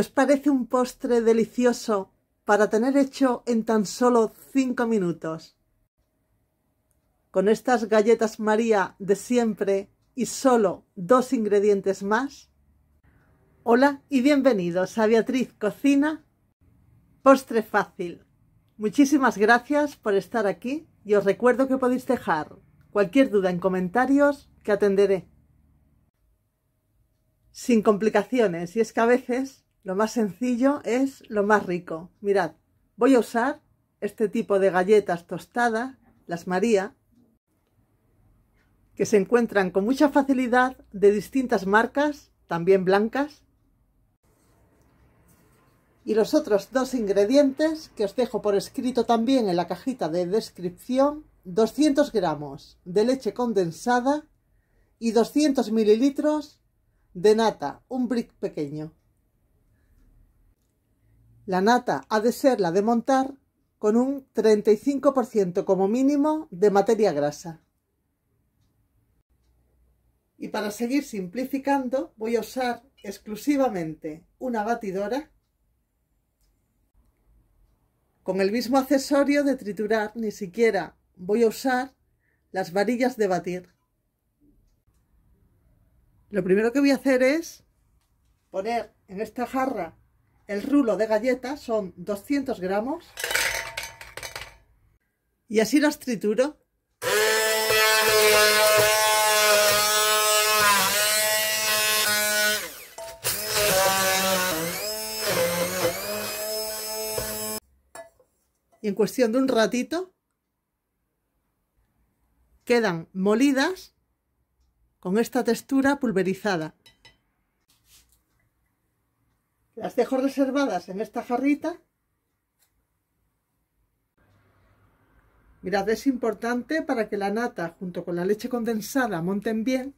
os parece un postre delicioso para tener hecho en tan solo 5 minutos. Con estas galletas María de siempre y solo dos ingredientes más. Hola y bienvenidos a Beatriz Cocina Postre Fácil. Muchísimas gracias por estar aquí y os recuerdo que podéis dejar cualquier duda en comentarios que atenderé sin complicaciones. Y es que a veces lo más sencillo es lo más rico. Mirad, voy a usar este tipo de galletas tostadas, las María, que se encuentran con mucha facilidad de distintas marcas, también blancas. Y los otros dos ingredientes, que os dejo por escrito también en la cajita de descripción, 200 gramos de leche condensada y 200 mililitros de nata, un brick pequeño. La nata ha de ser la de montar con un 35% como mínimo de materia grasa. Y para seguir simplificando voy a usar exclusivamente una batidora con el mismo accesorio de triturar, ni siquiera voy a usar las varillas de batir. Lo primero que voy a hacer es poner en esta jarra el rulo de galletas son 200 gramos. Y así las trituro. Y en cuestión de un ratito quedan molidas con esta textura pulverizada. Las dejo reservadas en esta jarrita. Mirad, es importante para que la nata junto con la leche condensada monten bien,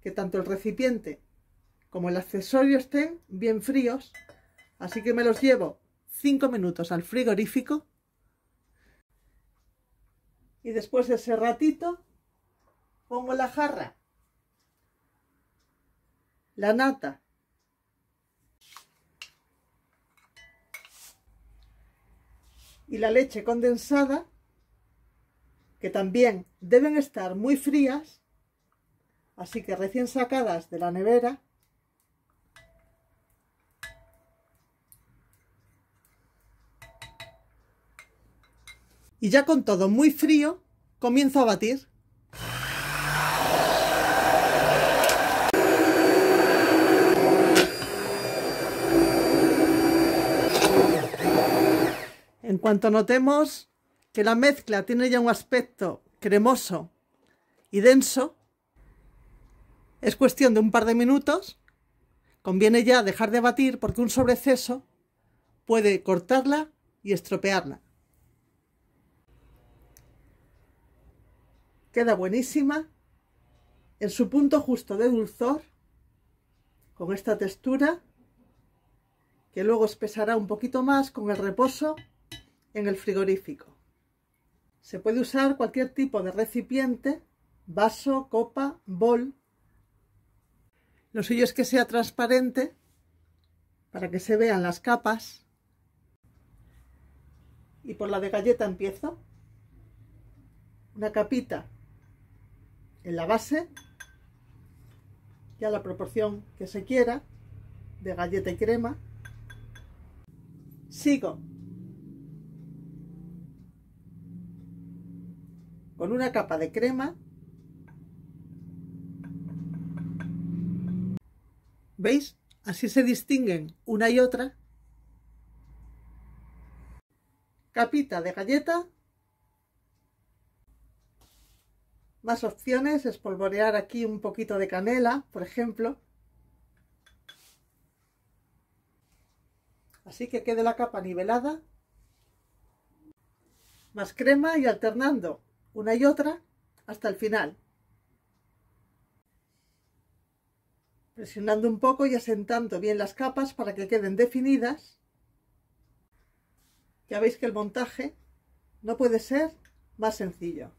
que tanto el recipiente como el accesorio estén bien fríos. Así que me los llevo 5 minutos al frigorífico. Y después de ese ratito pongo la jarra, la nata y la leche condensada, que también deben estar muy frías, así que recién sacadas de la nevera. Y ya con todo muy frío, comienzo a batir. cuanto notemos que la mezcla tiene ya un aspecto cremoso y denso, es cuestión de un par de minutos. Conviene ya dejar de batir porque un sobreceso puede cortarla y estropearla. Queda buenísima en su punto justo de dulzor con esta textura que luego espesará un poquito más con el reposo en el frigorífico. Se puede usar cualquier tipo de recipiente, vaso, copa, bol. Lo suyo es que sea transparente para que se vean las capas. Y por la de galleta empiezo. Una capita en la base, ya la proporción que se quiera de galleta y crema. Sigo con una capa de crema. ¿Veis? Así se distinguen una y otra. Capita de galleta. Más opciones, espolvorear aquí un poquito de canela, por ejemplo. Así que quede la capa nivelada. Más crema y alternando una y otra hasta el final. Presionando un poco y asentando bien las capas para que queden definidas. Ya veis que el montaje no puede ser más sencillo.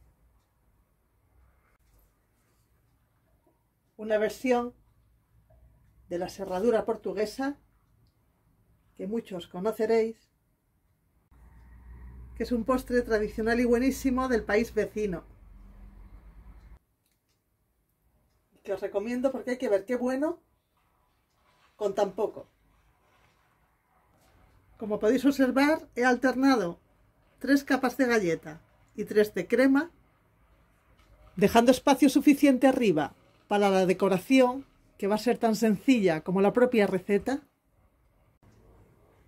Una versión de la cerradura portuguesa que muchos conoceréis que es un postre tradicional y buenísimo del país vecino. Que os recomiendo porque hay que ver qué bueno con tan poco. Como podéis observar, he alternado tres capas de galleta y tres de crema, dejando espacio suficiente arriba para la decoración, que va a ser tan sencilla como la propia receta,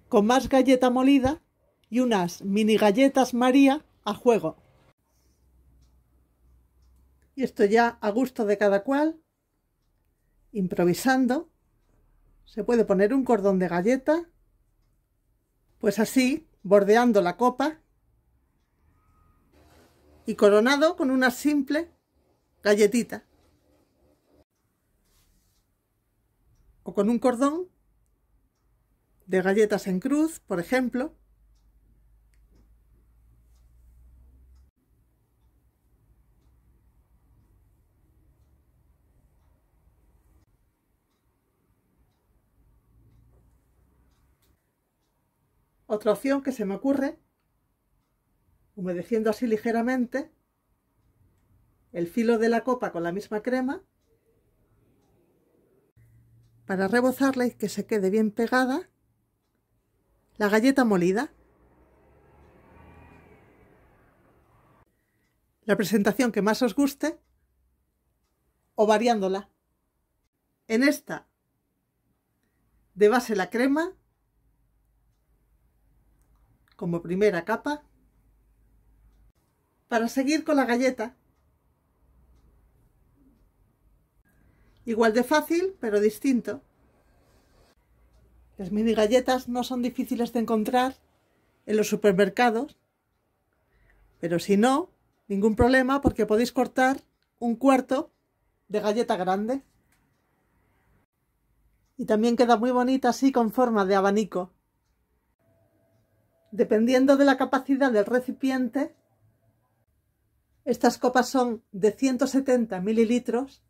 con más galleta molida y unas mini galletas María a juego. Y esto ya a gusto de cada cual, improvisando, se puede poner un cordón de galleta, pues así, bordeando la copa y coronado con una simple galletita. O con un cordón de galletas en cruz, por ejemplo, Otra opción que se me ocurre, humedeciendo así ligeramente el filo de la copa con la misma crema, para rebozarla y que se quede bien pegada la galleta molida. La presentación que más os guste o variándola. En esta, de base la crema, como primera capa para seguir con la galleta igual de fácil pero distinto las mini galletas no son difíciles de encontrar en los supermercados pero si no ningún problema porque podéis cortar un cuarto de galleta grande y también queda muy bonita así con forma de abanico Dependiendo de la capacidad del recipiente, estas copas son de 170 mililitros.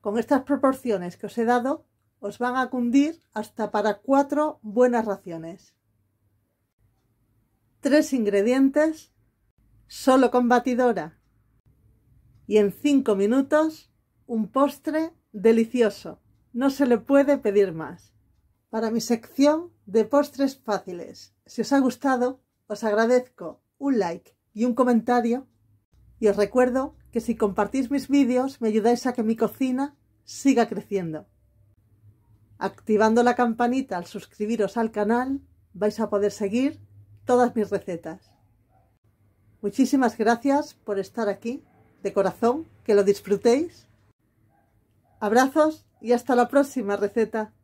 Con estas proporciones que os he dado, os van a cundir hasta para cuatro buenas raciones. Tres ingredientes, solo con batidora. Y en cinco minutos, un postre delicioso. No se le puede pedir más para mi sección de postres fáciles. Si os ha gustado, os agradezco un like y un comentario y os recuerdo que si compartís mis vídeos me ayudáis a que mi cocina siga creciendo. Activando la campanita al suscribiros al canal vais a poder seguir todas mis recetas. Muchísimas gracias por estar aquí, de corazón, que lo disfrutéis. Abrazos y hasta la próxima receta.